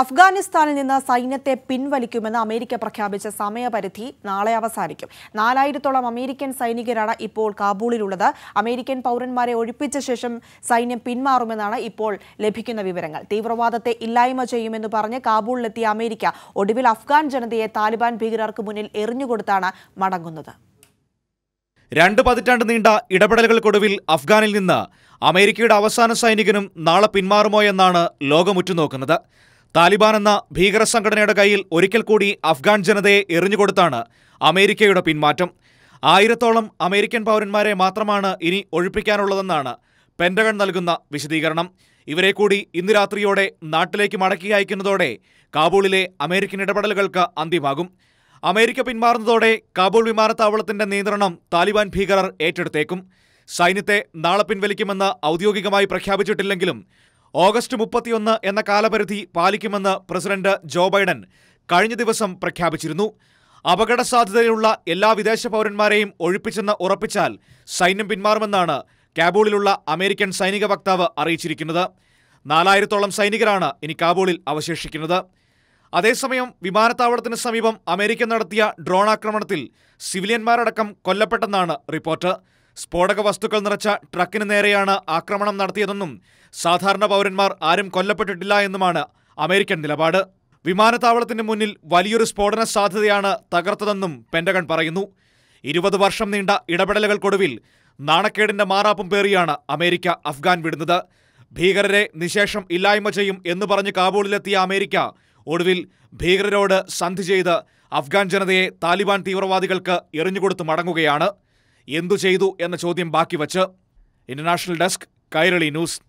അഫ്ഗാനിസ്ഥാനിൽ നിന്ന് സൈന്യത്തെ പിൻവലിക്കുമെന്ന് അമേരിക്ക പ്രഖ്യാപിച്ച സമയപരിധി നാളെ അവസാനിക്കും നാലായിരത്തോളം അമേരിക്കൻ സൈനികരാണ് ഇപ്പോൾ കാബൂളിലുള്ളത് അമേരിക്കൻ പൗരന്മാരെ ഒഴിപ്പിച്ച ശേഷം സൈന്യം പിന്മാറുമെന്നാണ് ഇപ്പോൾ ലഭിക്കുന്ന വിവരങ്ങൾ തീവ്രവാദത്തെ ഇല്ലായ്മ ചെയ്യുമെന്ന് പറഞ്ഞ് കാബൂളിലെത്തിയ അമേരിക്ക ഒടുവിൽ അഫ്ഗാൻ ജനതയെ താലിബാൻ ഭീകരർക്ക് മുന്നിൽ എറിഞ്ഞുകൊടുത്താണ് മടങ്ങുന്നത് രണ്ട് പതിറ്റാണ്ട് നീണ്ട ഇടപെടലുകൾക്കൊടുവിൽ അഫ്ഗാനിൽ നിന്ന് അമേരിക്കയുടെ അവസാന സൈനികനും നാളെ പിന്മാറുമോ എന്നാണ് ലോകമുറ്റുനോക്കുന്നത് താലിബാൻ എന്ന ഭീകര സംഘടനയുടെ കയ്യിൽ ഒരിക്കൽ കൂടി അഫ്ഗാൻ ജനതയെ എറിഞ്ഞുകൊടുത്താണ് അമേരിക്കയുടെ പിന്മാറ്റം ആയിരത്തോളം അമേരിക്കൻ പൗരന്മാരെ മാത്രമാണ് ഇനി ഒഴിപ്പിക്കാനുള്ളതെന്നാണ് പെൻഡകൺ നൽകുന്ന വിശദീകരണം ഇവരെ കൂടി ഇന്ന് രാത്രിയോടെ നാട്ടിലേക്ക് മടക്കി അയക്കുന്നതോടെ കാബൂളിലെ അമേരിക്കൻ ഇടപെടലുകൾക്ക് അന്ത്യമാകും അമേരിക്ക പിന്മാറുന്നതോടെ കാബൂൾ വിമാനത്താവളത്തിന്റെ നിയന്ത്രണം താലിബാൻ ഭീകരർ ഏറ്റെടുത്തേക്കും സൈന്യത്തെ നാളെ പിൻവലിക്കുമെന്ന് ഔദ്യോഗികമായി പ്രഖ്യാപിച്ചിട്ടില്ലെങ്കിലും ഓഗസ്റ്റ് മുപ്പത്തിയൊന്ന് എന്ന കാലപരിധി പാലിക്കുമെന്ന് പ്രസിഡന്റ് ജോ ബൈഡൻ കഴിഞ്ഞ ദിവസം പ്രഖ്യാപിച്ചിരുന്നു അപകട സാധ്യതയുള്ള എല്ലാ വിദേശ പൗരന്മാരെയും ഒഴിപ്പിച്ചെന്ന് ഉറപ്പിച്ചാൽ സൈന്യം പിന്മാറുമെന്നാണ് കാബൂളിലുള്ള അമേരിക്കൻ സൈനിക വക്താവ് അറിയിച്ചിരിക്കുന്നത് നാലായിരത്തോളം സൈനികരാണ് ഇനി കാബൂളിൽ അവശേഷിക്കുന്നത് അതേസമയം വിമാനത്താവളത്തിന് സമീപം അമേരിക്ക നടത്തിയ ഡ്രോൺ ആക്രമണത്തിൽ സിവിലിയന്മാരടക്കം കൊല്ലപ്പെട്ടെന്നാണ് റിപ്പോർട്ട് സ്ഫോടക വസ്തുക്കൾ നിറച്ച ട്രക്കിന് നേരെയാണ് ആക്രമണം നടത്തിയതെന്നും സാധാരണ പൗരന്മാർ ആരും കൊല്ലപ്പെട്ടിട്ടില്ല എന്നുമാണ് അമേരിക്കൻ നിലപാട് വിമാനത്താവളത്തിന് മുന്നിൽ വലിയൊരു സ്ഫോടന സാധ്യതയാണ് തകർത്തതെന്നും പെൻഡഗൺ പറയുന്നു ഇരുപത് വർഷം നീണ്ട ഇടപെടലുകൾക്കൊടുവിൽ നാണക്കേടിന്റെ മാറാപ്പും പേറിയാണ് അമേരിക്ക അഫ്ഗാൻ വിടുന്നത് ഭീകരരെ നിശേഷം ഇല്ലായ്മ ചെയ്യും എന്ന് പറഞ്ഞ് കാബൂളിലെത്തിയ അമേരിക്ക ഒടുവിൽ ഭീകരരോട് സന്ധി ചെയ്ത് അഫ്ഗാൻ ജനതയെ താലിബാൻ തീവ്രവാദികൾക്ക് എറിഞ്ഞുകൊടുത്ത് മടങ്ങുകയാണ് എന്തു ചെയ്തു എന്ന ചോദ്യം ബാക്കി വച്ച് ഇന്റർനാഷണൽ ഡെസ്ക് കൈരളി ന്യൂസ്